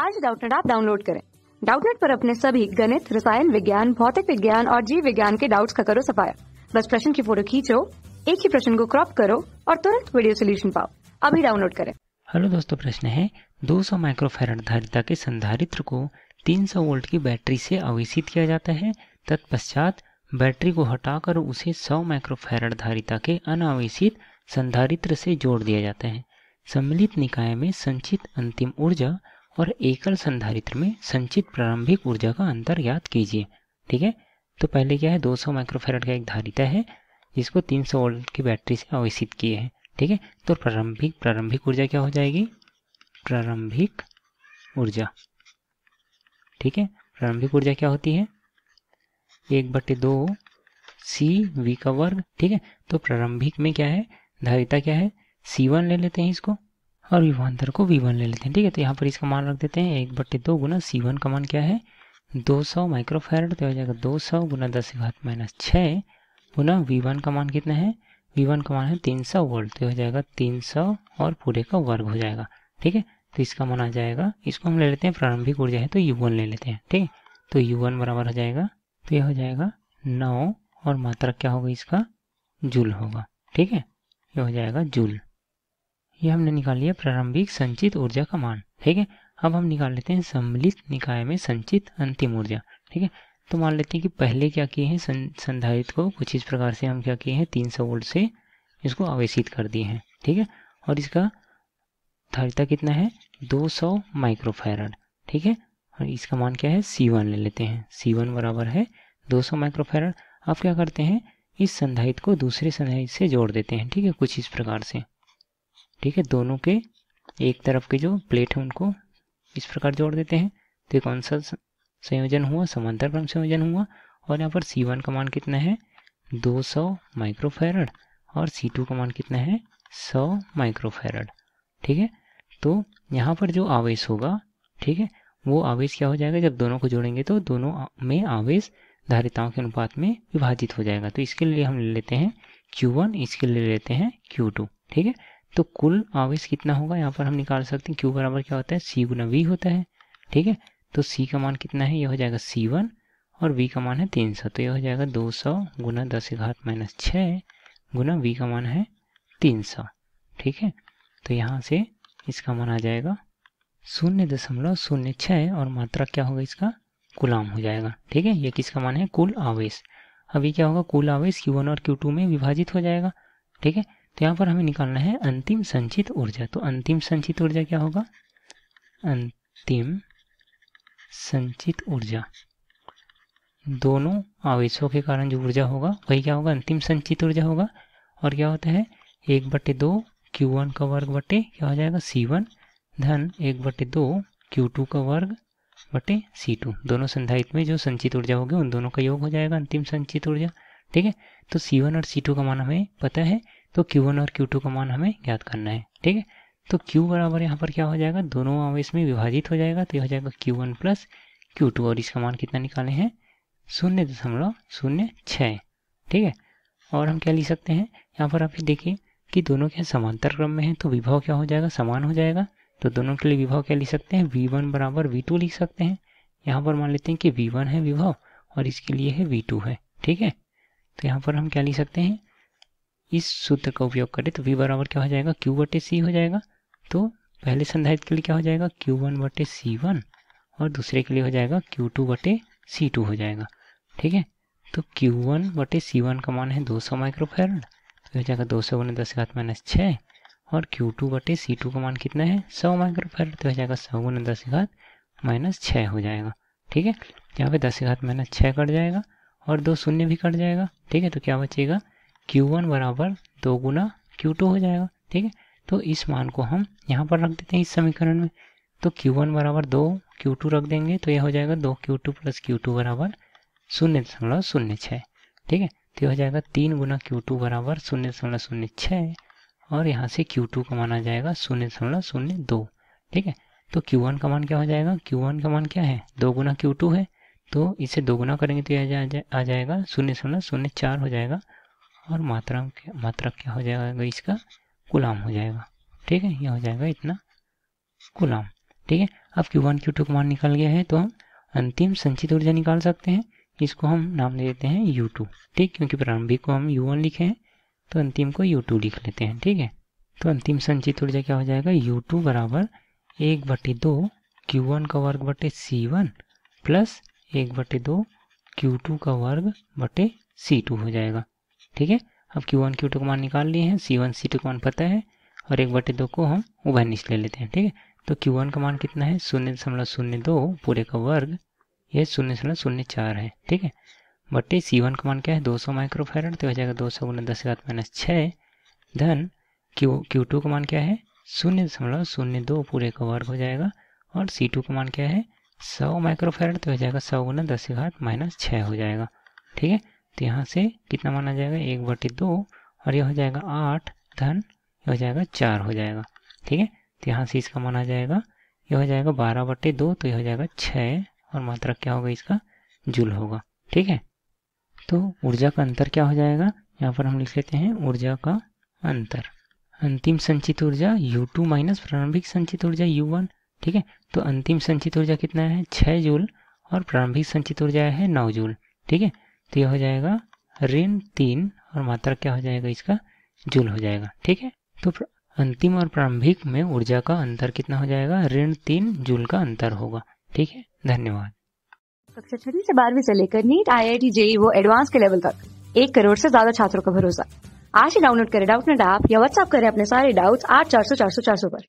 आज डाउटनेट आप डाउनलोड करें डाउटनेट पर अपने सभी गणित रसायन विज्ञान भौतिक विज्ञान और जीव विज्ञान के डाउट्स का करो सफाया बस प्रश्न की फोटो खींचो एक ही प्रश्न को क्रॉप करो और तुरंत वीडियो सोल्यूशन पाओ अभी डाउनलोड करें हेलो दोस्तों प्रश्न है 200 माइक्रोफेरेट धारिता के संधारित्र को 300 वोल्ट की बैटरी से अवेशित किया जाता है तत्पश्चात बैटरी को हटाकर उसे 100 माइक्रोफेरेट धारिता के अनावेशित संधारित्र से जोड़ दिया जाता है सम्मिलित निकाय में संचित अंतिम ऊर्जा और एकल संधारित्र में संचित प्रारंभिक ऊर्जा का अंतर ज्ञात कीजिए ठीक है तो पहले क्या है 200 माइक्रोफेरेट का एक धारिता है जिसको 300 वोल्ट की बैटरी से आवेशित किए हैं ठीक है तो प्रारंभिक प्रारंभिक ऊर्जा क्या हो जाएगी प्रारंभिक ऊर्जा ठीक है प्रारंभिक ऊर्जा क्या होती है एक बटे दो सी वी का वर्ग ठीक है तो प्रारंभिक में क्या है धारिता क्या है सी वन ले लेते हैं इसको और विभांतर को वी वन ले लेते हैं ठीक है तो यहाँ पर इसका मान रख देते हैं एक बट्टे दो गुना सी वन का मान क्या है दो सौ माइक्रोफेरड तो हो जाएगा दो सौ गुना दस घात माइनस छः गुना वी वन का मान कितना है वी वन का मान है तीन सौ वोल्ट तो हो जाएगा तीन सौ और पूरे का वर्ग हो जाएगा ठीक है तो इसका मान आ जाएगा इसको हम ले लेते हैं प्रारंभिक ऊर्जा है तो यू वन ले लेते हैं ठीक है तो यू वन बराबर हो जाएगा तो यह हो जाएगा नौ और मात्रा क्या होगा इसका जूल होगा ठीक है यह हो जाएगा जूल ये हमने निकाल लिया प्रारंभिक संचित ऊर्जा का मान ठीक है अब हम निकाल लेते हैं सम्मिलित निकाय में संचित अंतिम ऊर्जा ठीक है तो मान लेते हैं कि पहले क्या किए हैं संधारित को कुछ इस प्रकार से हम क्या किए हैं सौ वोल्ट से इसको आवेशित कर दिए हैं ठीक है और इसका धारिता कितना है 200 सौ माइक्रोफेरड ठीक है और इसका मान क्या है सी वन ले लेते हैं सी वन बराबर है 200 सौ माइक्रोफेरड अब क्या करते हैं इस संधारित को दूसरे संधारित से जोड़ देते हैं ठीक है कुछ इस प्रकार से ठीक है दोनों के एक तरफ के जो प्लेट है उनको इस प्रकार जोड़ देते हैं तो ये कौन सा संयोजन हुआ समांतर क्रम संयोजन हुआ और यहाँ पर सी वन का मान कितना है 200 सौ माइक्रोफेरड और सी टू का मान कितना है 100 माइक्रोफेरड ठीक है तो यहाँ पर जो आवेश होगा ठीक है वो आवेश क्या हो जाएगा जब दोनों को जोड़ेंगे तो दोनों में आवेश धारिताओं के अनुपात में विभाजित हो जाएगा तो इसके लिए हम ले लेते हैं Q1 इसके लिए ले लेते हैं Q2 ठीक है तो कुल आवेश कितना होगा यहाँ पर हम निकाल सकते हैं क्यू बराबर क्या होता है सी गुना वी होता है ठीक है तो सी का मान कितना है यह हो जाएगा सी वन और वी का मान है तीन सौ तो यह हो जाएगा दो सौ गुना दस घात माइनस छः गुना वी का मान है तीन सौ ठीक है तो यहाँ से इसका मान आ जाएगा शून्य दशमलव शून्य छः और मात्रा क्या होगा इसका गुलाम हो जाएगा ठीक है ये किसका मान है कुल आवेश अभी क्या होगा कुल आवेश वन और टू में विभाजित हो जाएगा ठीक है तो यहाँ पर हमें निकालना है अंतिम संचित ऊर्जा तो अंतिम संचित ऊर्जा क्या होगा अंतिम संचित ऊर्जा दोनों आवेशों के कारण जो ऊर्जा होगा वही क्या होगा अंतिम संचित ऊर्जा होगा और क्या होता है एक बटे दो क्यू वन का वर्ग बटे क्या हो जाएगा सी वन धन एक बटे दो क्यू टू का वर्ग बटे सी टू दोनों संधारित में जो संचित ऊर्जा होगी उन दोनों का योग हो जाएगा अंतिम संचित ऊर्जा ठीक है तो सी वन और सी टू का मान हमें पता है तो Q1 और Q2 का मान हमें ज्ञात करना है ठीक है तो Q बराबर यहाँ पर क्या हो जाएगा दोनों आवेश में विभाजित हो जाएगा तो यह हो जाएगा Q1 वन प्लस क्यू और इसका मान कितना निकाले हैं शून्य दशमलव शून्य छः ठीक है और हम क्या लिख सकते हैं यहाँ पर आप ये देखिए कि दोनों के समांतर क्रम में है तो विभव क्या हो जाएगा समान हो जाएगा तो दोनों के लिए विभाव क्या लिख सकते हैं वी वन बराबर वी टू लिख सकते हैं यहाँ पर मान लेते हैं कि वी वन है विभव और इसके लिए है वी टू है ठीक है तो यहाँ पर हम क्या लिख सकते हैं इस सूत्र का उपयोग करें तो v बराबर क्या हो जाएगा q बटे सी हो जाएगा तो पहले संधारित के लिए क्या हो जाएगा q1 वन बटे सी वन और दूसरे के लिए हो जाएगा q2 टू बटे सी टू हो जाएगा ठीक है तो q1 वन बटे सी वन का मान है 200 सौ माइक्रोफेरड तो हो जाएगा दो सौ गुना दस घात माइनस छः और q2 टू बटे सी टू का मान कितना है सौ माइक्रोफेरड तो हो जाएगा सौ गुना दस घात माइनस छः हो जाएगा ठीक है यहाँ पे दस घात माइनस छः कट जाएगा और दो शून्य भी कट जाएगा ठीक है तो क्या बचेगा Q1 बराबर दो गुना क्यू हो जाएगा ठीक है तो इस मान को हम यहाँ पर रख देते हैं इस समीकरण में तो Q1 बराबर दो Q2 रख देंगे तो यह हो जाएगा दो Q two plus Q two बराबर शून्य दशमलव शून्य छः ठीक है तो यह हो जाएगा तीन गुना क्यू टू बराबर शून्य दशमलव शून्य छः और यहाँ से Q2 का मान आ जाएगा शून्य दशमलव शून्य दो ठीक है तो Q1 का मान क्या हो जाएगा Q1 का मान क्या है दो गुना क्यू है तो इसे दो गुना करेंगे तो यह आ जाएगा शून्य दशमलव शून्य चार हो जाएगा और मात्रा मात्रा क्या हो जाएगा इसका गुलाम हो जाएगा ठीक है यह हो जाएगा इतना गुलाम ठीक है अब क्यू वन क्यू टू का मान निकल गया है तो हम अंतिम संचित ऊर्जा निकाल सकते हैं इसको हम नाम दे देते हैं यू टू ठीक क्योंकि प्रारंभिक को हम यू वन लिखे हैं तो अंतिम को यू टू लिख लेते हैं ठीक है तो अंतिम संचित ऊर्जा क्या हो जाएगा यू टू बराबर एक बटे दो क्यू वन का वर्ग बटे सी वन प्लस एक बटे दो क्यू टू का वर्ग बटे सी टू हो जाएगा ठीक है अब Q1 वन क्यू टू मान निकाल लिए हैं C1 वन सी टू मान पता है और एक बटे दो को हम उभय निच ले लेते हैं ठीक है तो Q1 वन का मान कितना है शून्य दशमलव शून्य दो पूरे का वर्ग यह शून्य दशमलव शून्य चार है ठीक है बटे सी वन का मान क्या है दो सौ माइक्रोफेरड तो हो जाएगा दो सौ गुना दस घात माइनस छः धन क्यू क्यू टू का मान क्या है शून्य दशमलव शून्य दो पूरे का वर्ग हो जाएगा और सी टू का मान क्या है सौ माइक्रोफेरड तो हो जाएगा सौ गुना दस घात माइनस छः हो जाएगा ठीक है तो यहाँ से कितना माना जाएगा एक बटे दो और यह हो जाएगा आठ धन यह हो जाएगा चार हो जाएगा ठीक है तो यहाँ से इसका माना जाएगा यह हो जाएगा बारह बटे दो तो यह हो जाएगा छः और मात्रा क्या होगा इसका जूल होगा ठीक है तो ऊर्जा का अंतर क्या हो जाएगा यहाँ पर हम लिख लेते हैं ऊर्जा का अंतर अंतिम संचित ऊर्जा U2 टू माइनस प्रारंभिक संचित ऊर्जा U1 ठीक है तो अंतिम संचित ऊर्जा कितना है छः जूल और प्रारंभिक संचित ऊर्जा है नौ जूल ठीक है तो यह हो जाएगा ऋण तीन और मात्रा क्या हो जाएगा इसका जूल हो जाएगा ठीक है तो अंतिम और प्रारंभिक में ऊर्जा का अंतर कितना हो जाएगा ऋण तीन जूल का अंतर होगा ठीक है धन्यवाद कक्षा छठी से बारहवीं से लेकर NEET I I T JEE वो एडवांस के लेवल तक एक करोड़ से ज्यादा छात्रों का भरोसा आज ही डाउनलोड करें डाउटनेट ऐप या व्हाट्सएप करें अपने सारे डाउट्स आठ चार सौ चार सौ चार सौ पर